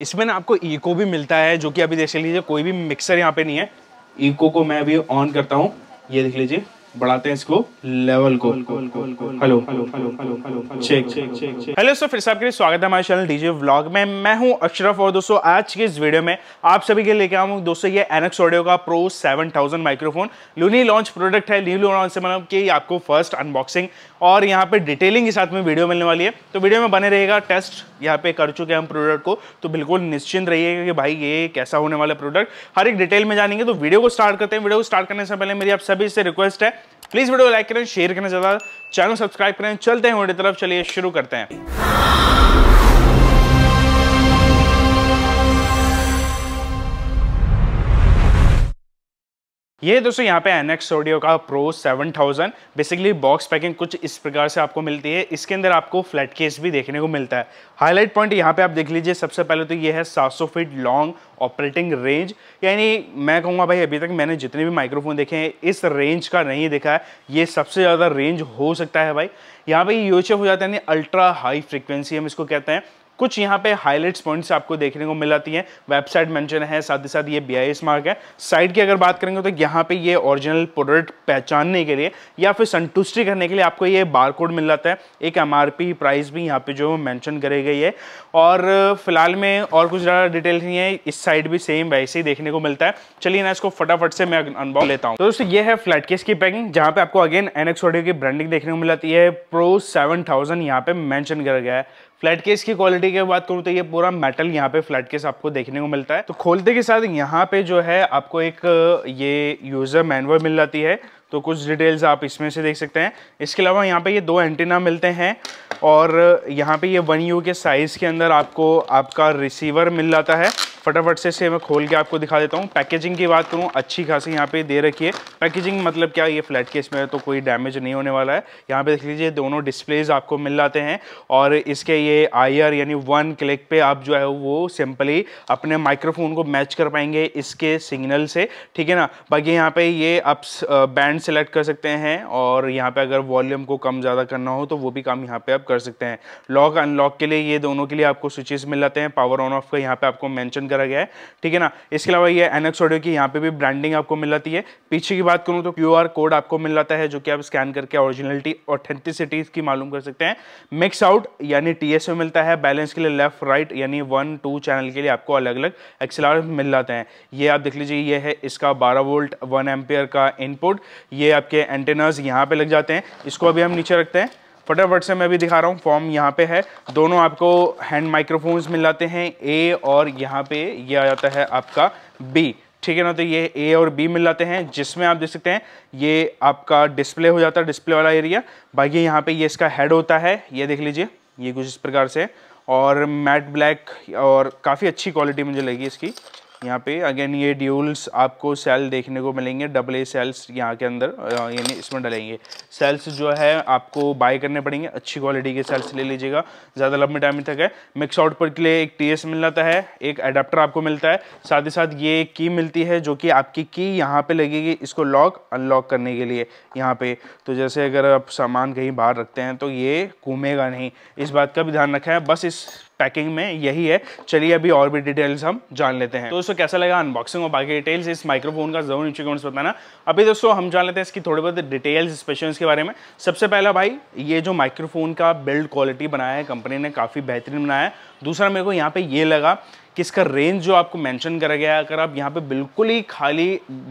इसमें ना आपको ईको भी मिलता है जो कि अभी देख लीजिए कोई भी मिक्सर यहाँ पे नहीं है ईको को मैं अभी ऑन करता हूँ ये देख लीजिए बढ़ाते हैं इसको लेवल को हेलो चेक हेलो सो फिर से आपके स्वागत है हमारे चैनल डीजे व्लॉग में मैं हूं अशरफ और दोस्तों आज के इस वीडियो में आप सभी के लेके आऊँ दोस्तों ये एनएक्स ऑडियो का प्रो 7000 माइक्रोफोन लूनी लॉन्च प्रोडक्ट है लूनी लॉन्च से मतलब कि आपको फर्स्ट अनबॉक्सिंग और यहाँ पे डिटेलिंग के साथ में वीडियो मिलने वाली है तो वीडियो में बने रहेगा टेस्ट यहाँ पे कर चुके हैं हम प्रोडक्ट को तो बिल्कुल निश्चिंत रहिएगा कि भाई ये कैसा होने वाला प्रोडक्ट हर एक डिटेल में जानेंगे तो वीडियो को स्टार्ट करते हैं वीडियो को स्टार्ट करने से पहले मेरी आप सभी से रिक्वेस्ट है प्लीज वीडियो लाइक करें शेयर करना ज्यादा चैनल सब्सक्राइब करें चलते हैं तरफ चलिए शुरू करते हैं ये दोस्तों यहाँ पे एनएक्स ऑडियो का प्रो 7000 बेसिकली बॉक्स पैकिंग कुछ इस प्रकार से आपको मिलती है इसके अंदर आपको फ्लैट केस भी देखने को मिलता है हाईलाइट पॉइंट यहाँ पे आप देख लीजिए सबसे पहले तो ये है 700 फीट लॉन्ग ऑपरेटिंग रेंज यानी मैं कहूँगा भाई अभी तक मैंने जितने भी माइक्रोफोन देखे हैं इस रेंज का नहीं देखा है ये सबसे ज़्यादा रेंज हो सकता है भाई यहाँ पर यू हो जाता है यानी अल्ट्रा हाई फ्रिक्वेंसी हम इसको कहते हैं कुछ यहाँ पे हाईलाइट्स पॉइंट्स आपको देखने को मिल जाती है वेबसाइट मेंशन है साथ ही साथ ये बी मार्क है साइट की अगर बात करेंगे तो यहाँ पे ये ओरिजिनल प्रोडक्ट पहचानने के लिए या फिर संतुष्टि करने के लिए आपको ये बार कोड मिल जाता है एक एम प्राइस भी यहाँ पे जो मैंशन करी गई है और फिलहाल में और कुछ ज़्यादा डिटेल नहीं है इस साइड भी सेम वैसे ही देखने को मिलता है चलिए ना इसको फटाफट से मैं अनबॉक लेता हूँ तो दोस्तों ये है फ्लैट केस की पैकिंग जहाँ पे आपको अगेन एनएक्स ऑडियो की ब्रांडिंग देखने को मिल जाती है प्रो सेवन थाउजेंड यहाँ पे मैंशन कर गया है फ्लैट केस की क्वालिटी की बात करूँ तो ये पूरा मेटल यहाँ पे फ्लैट केस आपको देखने को मिलता है तो खोलते के साथ यहाँ पे जो है आपको एक ये यूज़र मैनुअल मिल जाती है तो कुछ डिटेल्स आप इसमें से देख सकते हैं इसके अलावा यहाँ पे ये दो एंटीना मिलते हैं और यहाँ पे ये वन यू के साइज़ के अंदर आपको आपका रिसीवर मिल जाता है फटाफट से इसे मैं खोल के आपको दिखा देता हूँ पैकेजिंग की बात करूँ अच्छी खासी यहाँ पे दे रखी है पैकेजिंग मतलब क्या ये फ्लैट केस में तो कोई डैमेज नहीं होने वाला है यहाँ पे देख लीजिए दोनों डिस्प्लेज आपको मिल जाते हैं और इसके ये आई यानी वन क्लिक पे आप जो है वो सिंपली अपने माइक्रोफोन को मैच कर पाएंगे इसके सिग्नल से ठीक है ना बाकी यहाँ पे ये आप बैंड सेलेक्ट कर सकते हैं और यहाँ पे अगर वॉल्यूम को कम ज़्यादा करना हो तो वो भी काम यहाँ पे आप कर सकते हैं लॉक अनलॉक के लिए ये दोनों के लिए आपको स्विचेस मिल जाते हैं पावर ऑन ऑफ का यहाँ पे आपको मैंशन कर करा गया है ठीक है ना इसके अलावा ये एनएक्स ऑडियो की यहाँ पे भी ब्रांडिंग आपको मिल जाती है पीछे की बात करूँ तो क्यू कोड आपको मिल जाता है जो कि आप स्कैन करके ऑरिजिनलिटी ऑथेंटिसिटी की मालूम कर सकते हैं मिक्स आउट यानी टी मिलता है बैलेंस के लिए लेफ्ट राइट यानी वन टू चैनल के लिए आपको अलग अलग एक्सलर मिल जाते हैं ये आप देख लीजिए ये है इसका बारह वोल्ट वन एम्पेयर का इनपुट ये आपके एंटेनर्स यहाँ पे लग जाते हैं इसको अभी हम नीचे रखते हैं फटाफट से मैं भी दिखा रहा हूँ फॉर्म यहाँ पे है दोनों आपको हैंड माइक्रोफोन्स मिल जाते हैं ए और यहाँ पे ये यह आ जाता है आपका बी ठीक है ना तो ये ए और बी मिल जाते हैं जिसमें आप देख सकते हैं ये आपका डिस्प्ले हो जाता है डिस्प्ले वाला एरिया बाकी यहाँ पे ये इसका हेड होता है ये देख लीजिए ये कुछ इस प्रकार से और मैट ब्लैक और काफ़ी अच्छी क्वालिटी मुझे लगी इसकी यहाँ पे अगेन ये ड्यूल्स आपको सेल देखने को मिलेंगे डबल ए सेल्स यहाँ के अंदर यानी इसमें डलेंगे सेल्स जो है आपको बाय करने पड़ेंगे अच्छी क्वालिटी के सेल्स ले लीजिएगा ज़्यादा लंबे टाइम तक है मिक्स आउटपुट के लिए एक टी मिल जाता है एक अडेप्टर आपको मिलता है साथ ही साथ ये की मिलती है जो कि आपकी की यहाँ पर लगेगी इसको लॉक अनलॉक करने के लिए यहाँ पर तो जैसे अगर आप सामान कहीं बाहर रखते हैं तो ये घूमेगा नहीं इस बात का भी ध्यान रखा है बस इस पैकिंग में यही है चलिए अभी और भी डिटेल्स हम जान लेते हैं तो दोस्तों कैसा लगा अनबॉक्सिंग और बाकी डिटेल्स इस माइक्रोफोन का जरूर नीचे कमेंट्स बताना अभी दोस्तों हम जान लेते हैं इसकी थोड़ी बहुत डिटेल्स स्पेशल्स के बारे में सबसे पहला भाई ये जो माइक्रोफोन का बिल्ड क्वालिटी बनाया है कंपनी ने काफ़ी बेहतरीन बनाया है दूसरा मेरे को यहाँ पे ये लगा कि इसका रेंज जो आपको मेंशन करा गया है अगर आप यहाँ पे बिल्कुल ही खाली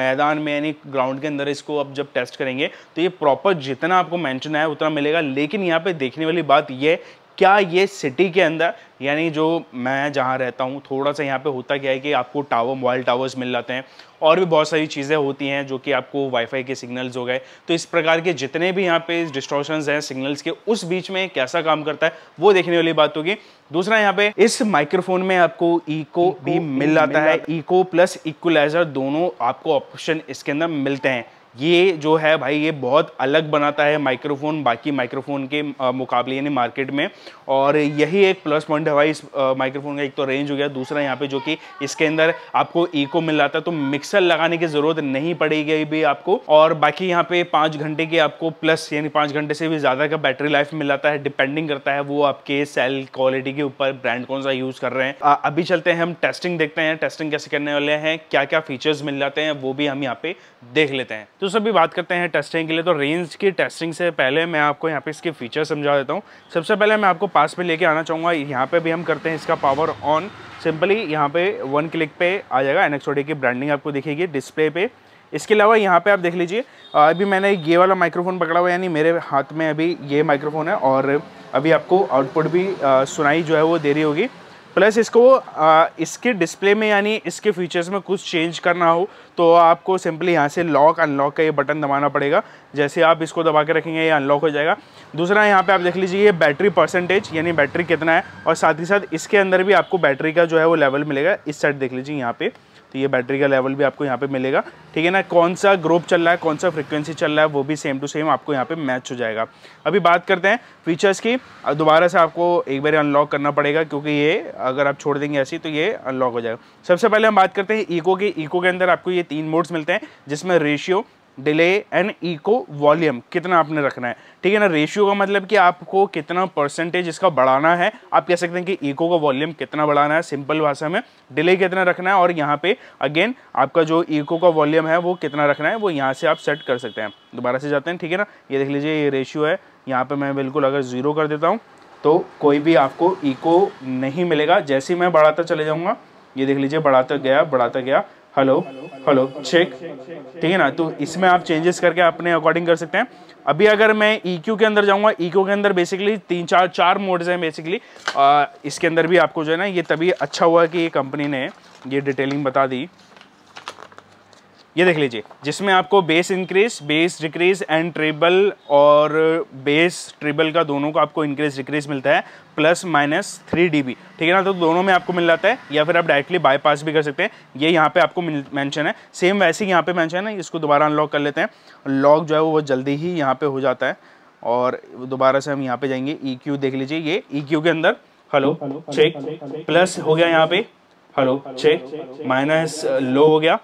मैदान में यानी ग्राउंड के अंदर इसको आप जब टेस्ट करेंगे तो ये प्रॉपर जितना आपको मेंशन है उतना मिलेगा लेकिन यहाँ पे देखने वाली बात ये क्या ये सिटी के अंदर यानी जो मैं जहाँ रहता हूँ थोड़ा सा यहाँ पे होता क्या है कि आपको टावर मोबाइल टावर्स मिल जाते हैं और भी बहुत सारी चीज़ें होती हैं जो कि आपको वाईफाई के सिग्नल्स हो गए तो इस प्रकार के जितने भी यहाँ पे डिस्ट्रॉशन हैं सिग्नल्स के उस बीच में कैसा काम करता है वो देखने वाली बात होगी दूसरा यहाँ पे इस माइक्रोफोन में आपको इको भी मिल जाता है इको प्लस इक्वलाइजर दोनों आपको ऑप्शन इसके अंदर मिलते हैं ये जो है भाई ये बहुत अलग बनाता है माइक्रोफोन बाकी माइक्रोफोन के मुकाबले यानी मार्केट में और यही एक प्लस पॉइंट है भाई इस माइक्रोफोन का एक तो रेंज हो गया दूसरा यहाँ पे जो कि इसके अंदर आपको इको मिल जाता है तो मिक्सर लगाने की ज़रूरत नहीं पड़ेगी भी आपको और बाकी यहाँ पे पाँच घंटे की आपको प्लस यानी पाँच घंटे से भी ज़्यादा का बैटरी लाइफ मिल जाता है डिपेंडिंग करता है वो आपके सेल क्वालिटी के ऊपर ब्रांड कौन सा यूज़ कर रहे हैं अभी चलते हैं हम टेस्टिंग देखते हैं टेस्टिंग कैसे करने वाले हैं क्या क्या फीचर्स मिल जाते हैं वो भी हम यहाँ पे देख लेते हैं तो सब भी बात करते हैं टेस्टिंग के लिए तो रेंज की टेस्टिंग से पहले मैं आपको यहाँ पे इसके फीचर समझा देता हूँ सबसे पहले मैं आपको पास पे लेके आना चाहूँगा यहाँ पे भी हम करते हैं इसका पावर ऑन सिंपली यहाँ पे वन क्लिक पे आ जाएगा एन की ब्रांडिंग आपको दिखेगी डिस्प्ले पे इसके अलावा यहाँ पे आप देख लीजिए अभी मैंने ये वाला माइक्रोफोन पकड़ा हुआ यानी मेरे हाथ में अभी ये माइक्रोफोन है और अभी आपको आउटपुट भी सुनाई जो है वो दे रही होगी प्लस इसको आ, इसके डिस्प्ले में यानी इसके फीचर्स में कुछ चेंज करना हो तो आपको सिंपली यहाँ से लॉक अनलॉक का ये बटन दबाना पड़ेगा जैसे आप इसको दबा के रखेंगे ये अनलॉक हो जाएगा दूसरा यहाँ पे आप देख लीजिए ये बैटरी परसेंटेज यानी बैटरी कितना है और साथ ही साथ इसके अंदर भी आपको बैटरी का जो है वो लेवल मिलेगा इस साइड देख लीजिए यहाँ पर तो ये बैटरी का लेवल भी आपको यहाँ पे मिलेगा ठीक है ना कौन सा ग्रुप चल रहा है कौन सा फ्रिक्वेंसी चल रहा है वो भी सेम टू सेम आपको यहाँ पे मैच हो जाएगा अभी बात करते हैं फीचर्स की दोबारा से आपको एक बार अनलॉक करना पड़ेगा क्योंकि ये अगर आप छोड़ देंगे ऐसी तो ये अनलॉक हो जाएगा सबसे पहले हम बात करते हैं ईको के ईको के अंदर आपको ये तीन मोड्स मिलते हैं जिसमें ratio delay and echo volume कितना आपने रखना है ठीक है ना रेशियो का मतलब कि आपको कितना परसेंटेज इसका बढ़ाना है आप कह सकते हैं कि इको का वॉल्यूम कितना बढ़ाना है सिंपल भाषा में डिले कितना रखना है और यहाँ पे अगेन आपका जो इको का वॉल्यूम है वो कितना रखना है वो यहाँ से आप सेट कर सकते हैं दोबारा से जाते हैं ठीक है ना ये देख लीजिए ये रेशियो है यहाँ पर मैं बिल्कुल अगर ज़ीरो कर देता हूँ तो कोई भी आपको इको नहीं मिलेगा जैसे ही मैं बढ़ाता चले जाऊँगा ये देख लीजिए बढ़ाता गया बढ़ाता गया हेलो हेलो चेक ठीक है ना तो इसमें आप चेंजेस करके अपने अकॉर्डिंग कर सकते हैं अभी अगर मैं ई e के अंदर जाऊंगा ई e के अंदर बेसिकली तीन चार चार मोड्स हैं बेसिकली इसके अंदर भी आपको जो है ना ये तभी अच्छा हुआ कि ये कंपनी ने ये डिटेलिंग बता दी ये देख लीजिए जिसमें आपको bass increase bass decrease and treble और बेस ट्रिबल का दोनों का आपको इंक्रीज डिक्रीज मिलता है प्लस माइनस थ्री डी ठीक है ना तो दोनों में आपको मिल जाता है या फिर आप डायरेक्टली बाईपास भी कर सकते हैं ये यहाँ पे आपको मेंशन है सेम वैसे ही यहाँ पे मेंशन है इसको दोबारा अनलॉक कर लेते हैं लॉक जो है वो जल्दी ही यहाँ पे हो जाता है और दोबारा से हम यहाँ पे जाएंगे ई e देख लीजिए ये ई e के अंदर हेलो चेक प्लस हो गया यहाँ पे हेलो छः माइनस लो हो गया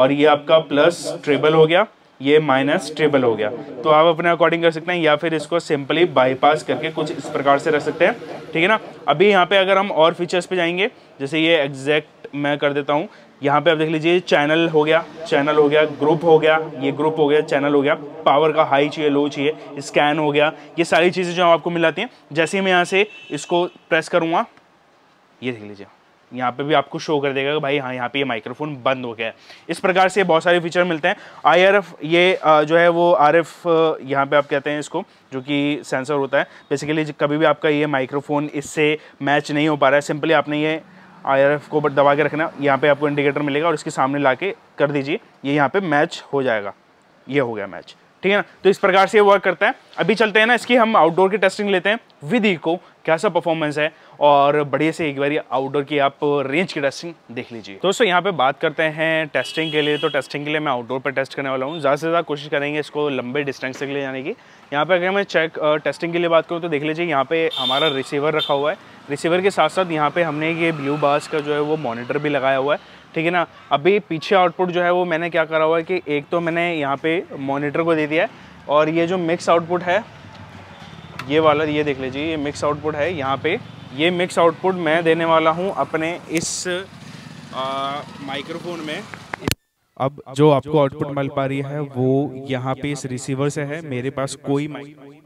और ये आपका प्लस ट्रेबल हो गया ये माइनस ट्रेबल हो गया तो आप अपने अकॉर्डिंग कर सकते हैं या फिर इसको सिंपली बाईपास करके कुछ इस प्रकार से रख सकते हैं ठीक है ना अभी यहाँ पे अगर हम और फीचर्स पे जाएंगे जैसे ये एग्जैक्ट मैं कर देता हूँ यहाँ पे आप देख लीजिए चैनल हो गया चैनल हो गया ग्रुप हो गया ये ग्रुप हो गया चैनल हो गया पावर का हाई चाहिए लो चाहिए स्कैन हो गया ये सारी चीज़ें जो आपको मिलाती हैं जैसे ही मैं यहाँ से इसको प्रेस करूँगा ये देख लीजिए यहाँ पे भी आपको शो कर देगा कि भाई हाँ यहाँ पे ये यह माइक्रोफोन बंद हो गया है इस प्रकार से बहुत सारे फीचर मिलते हैं आई ये जो है वो आर एफ यहाँ पर आप कहते हैं इसको जो कि सेंसर होता है बेसिकली कभी भी आपका ये माइक्रोफोन इससे मैच नहीं हो पा रहा है सिंपली आपने ये आई आर एफ़ को दबा के रखना यहाँ पे आपको इंडिकेटर मिलेगा और इसके सामने ला के कर दीजिए ये यहाँ पे मैच हो जाएगा ये हो गया मैच ठीक है ना तो इस प्रकार से वर्क करता है अभी चलते हैं ना इसकी हम आउटडोर की टेस्टिंग लेते हैं विद ईको कैसा परफॉर्मेंस है और बढ़िया से एक बार आउटडोर की आप रेंज की टेस्टिंग देख लीजिए तो दोस्तों यहाँ पे बात करते हैं टेस्टिंग के लिए तो टेस्टिंग के लिए मैं आउटडोर पर टेस्ट करने वाला हूँ ज़्यादा से ज़्यादा कोशिश करेंगे इसको लंबे डिस्टेंस के ले जाने की यहाँ पे अगर मैं चेक टेस्टिंग के लिए बात करूँ तो देख लीजिए यहाँ पे हमारा रिसीवर रखा हुआ है रिसीवर के साथ साथ यहाँ पे हमने ये ब्लू बास का जो है वो मॉनिटर भी लगाया हुआ है ठीक है ना अभी पीछे आउटपुट जो है वो मैंने क्या करा हुआ है कि एक तो मैंने यहाँ पे मॉनिटर को दे दिया है और ये जो मिक्स आउटपुट है ये वाला ये देख लीजिए ये मिक्स आउटपुट है यहाँ पे ये मिक्स आउटपुट मैं देने वाला हूँ अपने इस माइक्रोफोन में अब जो आपको आउटपुट मिल पा रही है वो यहाँ पे इस रिसीवर से है मेरे पास कोई माइक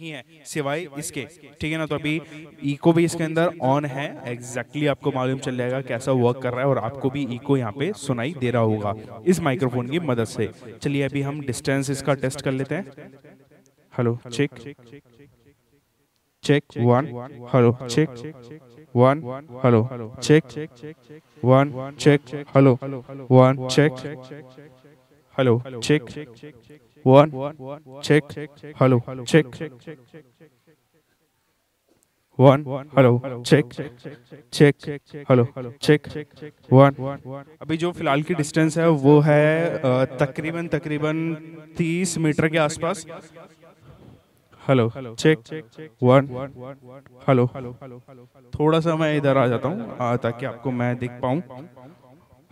ही हैं सिवाय इसके ठीक है ना तो अभी इको भी इसके अंदर ऑन है एग्जैक्टली आपको मालूम चल जाएगा कैसा वर्क कर रहा है और आपको भी इको यहाँ पे सुनाई दे रहा होगा इस माइक्रोफोन की मदद से चलिए अभी हम डिस्टेंस इसका टेस्ट कर लेते हैं hello check check one hello check one hello check one check hello one check hello check one, check, hello, check. One, hello, check, check, hello, check, one. अभी जो फिलहाल की डिस्टेंस है वो है तकरीबन तकरीबन 30 मीटर के आसपास हेलो चेक वन हेलो थोड़ा सा मैं इधर आ जाता हूँ ताकि आपको मैं देख पाऊँ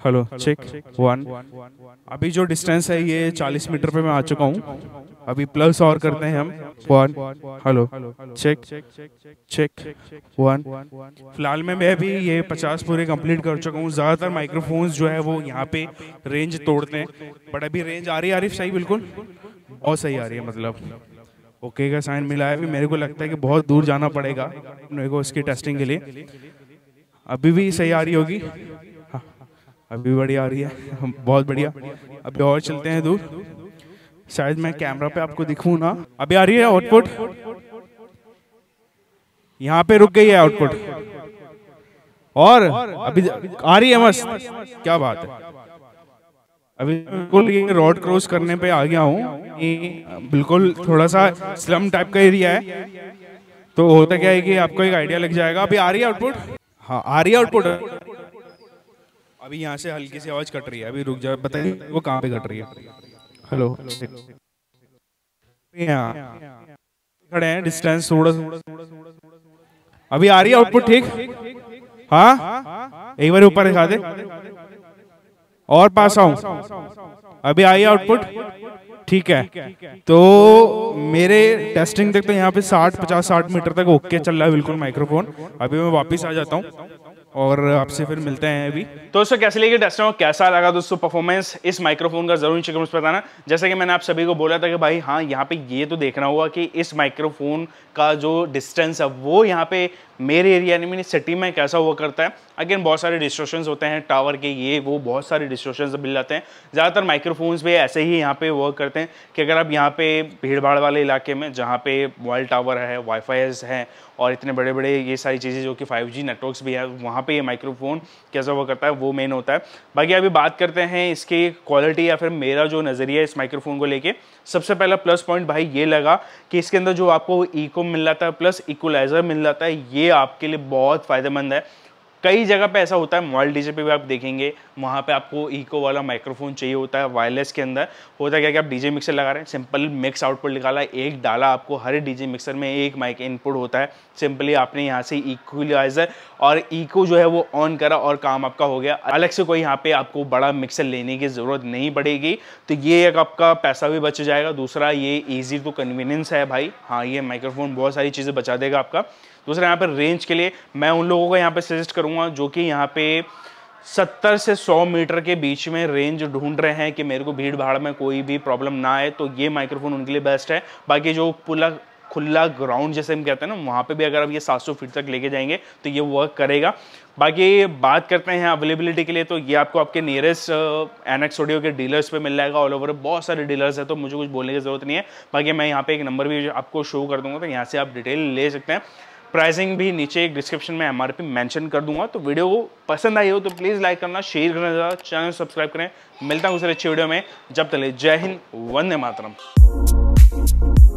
हेलो चेक वन अभी जो डिस्टेंस है ये चालीस मीटर पे मैं आ चुका हूँ अभी प्लस और करते हैं हम one hello check check one फिलहाल में मैं भी ये पचास पूरे कंप्लीट कर चुका हूँ ज़्यादातर माइक्रोफोन्स जो है वो यहाँ पे रेंज तोड़ते हैं बट अभी रेंज आ रही है आरिफ सही बिल्कुल और सही आ रही है मतलब ओके का साइन मिला है अभी मेरे को लगता है कि बहुत दूर जाना पड़ेगा मेरे को इसकी टेस्टिंग के लिए अभी भी सही आ रही होगी अभी बढ़िया आ रही है हम बहुत बढ़िया अभी और चलते हैं दूर शायद मैं कैमरा पे आपको दिखू ना अभी आ रही है आउटपुट यहाँ पे रुक गई है आउटपुट और अभी आ रही है मस्त क्या बात है अभी बिल्कुल ये रोड क्रॉस करने पे आ गया हूँ बिल्कुल थोड़ा सा स्लम टाइप का एरिया है तो होता क्या है कि आपको एक आइडिया लग जाएगा अभी आ रही है आउटपुट हाँ आ रही है आउटपुट अभी यहाँ से हल्की सी आवाज कट रही है अभी रुक जाओ बताइए वो कहाँ पे कट रही है हेलो खड़े हैं डिस्टेंस थोड़ा अभी आ रही है आउटपुट ठीक हाँ एक बार ऊपर दिखा दे और पास आऊ अभी आई आउटपुट ठीक है तो मेरे टेस्टिंग तक तो यहाँ पे 60 50 60 मीटर तक ओके चल रहा है बिल्कुल माइक्रोफोन अभी मैं वापस आ जाता हूँ और आपसे फिर मिलते हैं अभी तो दोस्तों कैसे लेके टेस्ट हो कैसा लगा दोस्तों परफॉर्मेंस इस माइक्रोफोन का जरूर चेक कमेंट्स बताना जैसे कि मैंने आप सभी को बोला था कि भाई हाँ यहाँ पे ये तो देखना होगा कि इस माइक्रोफोन का जो डिस्टेंस है वो यहाँ पे मेरे एरिया यानी मैंने सिटी में कैसा हुआ करता है अगेन बहुत सारे डिस्ट्रोशन होते हैं टावर के ये वो बहुत सारे डिस्ट्रोशन मिल जाते हैं ज़्यादातर माइक्रोफोन्स भी ऐसे ही यहाँ पे वर्क करते हैं कि अगर आप यहाँ पे भीड़ भाड़ वाले इलाके में जहाँ पे मोबाइल टावर है वाईफाई है और इतने बड़े बड़े ये सारी चीज़ें जो कि फाइव नेटवर्क्स भी है वहाँ पर ये माइक्रोफोन कैसा वर्क करता है वो मेन होता है बाकी अभी बात करते हैं इसकी क्वालिटी या फिर मेरा जो नज़रिया इस माइक्रोफोन को लेके सबसे पहला प्लस पॉइंट भाई ये लगा कि इसके अंदर जो आपको इको मिल जाता है प्लस इक्वलाइज़र मिल जाता है ये आपके लिए बहुत फ़ायदेमंद है कई जगह पे ऐसा होता है मॉल डीजे पे भी आप देखेंगे वहाँ पे आपको इको वाला माइक्रोफोन चाहिए होता है वायरलेस के अंदर होता है क्या कि आप डीजे मिक्सर लगा रहे हैं सिंपल मिक्स आउटपुट निकाला एक डाला आपको हर डीजे मिक्सर में एक माइक इनपुट होता है सिंपली आपने यहाँ से इक्वलाइजर और इको जो है वो ऑन करा और काम आपका हो गया अलग से कोई यहाँ पे आपको बड़ा मिक्सर लेने की ज़रूरत नहीं पड़ेगी तो ये एक आपका पैसा भी बच जाएगा दूसरा ये इजी टू कन्वीनियंस है भाई हाँ ये माइक्रोफोन बहुत सारी चीज़ें बचा देगा आपका दूसरा यहाँ पर रेंज के लिए मैं उन लोगों को यहाँ पर सजेस्ट करूँगा जो कि यहाँ पे सत्तर से सौ मीटर के बीच में रेंज ढूंढ रहे हैं कि मेरे को भीड़ भाड़ में कोई भी प्रॉब्लम ना आए तो ये माइक्रोफोन उनके लिए बेस्ट है बाकी जो पूरा खुला ग्राउंड जैसे हम कहते हैं ना वहाँ पे भी अगर आप ये 700 फीट तक लेके जाएंगे तो ये वर्क करेगा बाकी बात करते हैं अवेलेबिलिटी के लिए तो ये आपको आपके नियरेस्ट एनएक्स ऑडियो के डीलर्स पे मिल जाएगा ऑल ओवर बहुत सारे डीलर्स हैं तो मुझे कुछ बोलने की ज़रूरत नहीं है बाकी मैं यहाँ पर एक नंबर भी आपको शो कर दूंगा तो यहाँ से आप डिटेल ले सकते हैं प्राइसिंग भी नीचे डिस्क्रिप्शन में एम आर मेंशन कर दूंगा तो वीडियो को पसंद आई हो तो प्लीज़ लाइक करना शेयर करना चैनल सब्सक्राइब करें मिलता हूँ सर अच्छी वीडियो में जब तले जय हिंद वंदे मातरम